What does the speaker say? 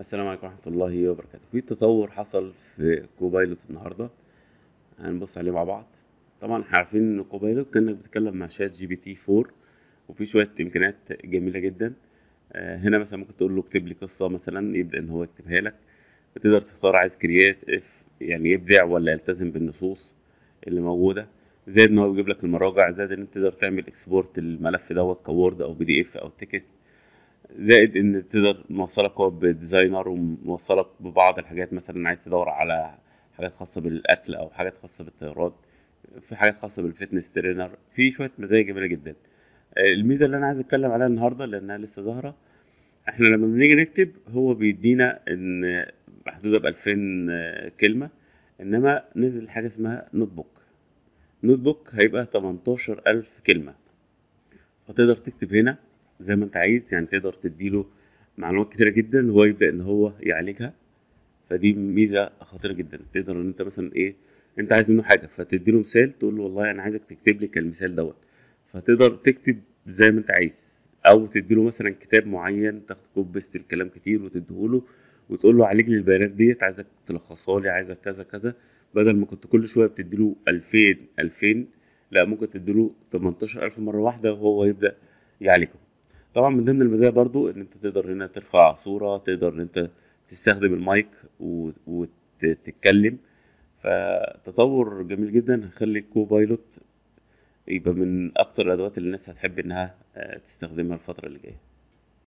السلام عليكم ورحمه الله وبركاته في تطور حصل في كوبايلوت النهارده هنبص عليه مع بعض طبعا احنا عارفين ان كوبايلوت كانك بتتكلم مع شات جي بي تي 4 وفي شويه امكانيات جميله جدا آه، هنا مثلا ممكن تقول له اكتب لي قصه مثلا يبدا ان هو يكتبها لك تقدر تختار عايز كريات يعني يبدع ولا يلتزم بالنصوص اللي موجوده زائد ان هو بيجيب لك المراجع زائد ان انت تقدر تعمل اكسبورت الملف دوت كوورد او بي دي اف او تكست زائد ان تقدر موصلك هو بديزاينر وموصلك ببعض الحاجات مثلا عايز تدور على حاجات خاصه بالاكل او حاجات خاصه بالطيارات في حاجات خاصه بالفتنس ترينر في شويه مزايا جميله جدا الميزه اللي انا عايز اتكلم عليها النهارده لانها لسه ظاهره احنا لما بنيجي نكتب هو بيدينا ان محدوده ب 2000 كلمه انما نزل حاجه اسمها نوت بوك نوت بوك هيبقى 18000 كلمه فتقدر تكتب هنا زي ما انت عايز يعني تقدر تديله معلومات كتيره جدا هو يبدا ان هو يعالجها فدي ميزه خطيره جدا تقدر ان انت مثلا ايه انت عايز منه حاجه فتدي له مثال تقول له والله انا عايزك تكتب لي كالمثال دوت فتقدر تكتب زي ما انت عايز او تدي له مثلا كتاب معين تاخد كوب بيست الكلام كتير وتديه له وتقول له عالج لي البيانات ديت عايزك تلخصها لي عايزك كذا كذا بدل ما كنت كل شويه بتدي له 2000 2000 لا ممكن تدي له 18000 مره واحده وهو يبدا يعالجهم طبعا من ضمن المزايا برضو ان انت تقدر هنا ترفع صورة تقدر ان انت تستخدم المايك وتتكلم فتطور جميل جدا هيخلي الكوبايلوت يبقى من اكتر الادوات اللي الناس هتحب انها آه، تستخدمها الفترة اللي جاية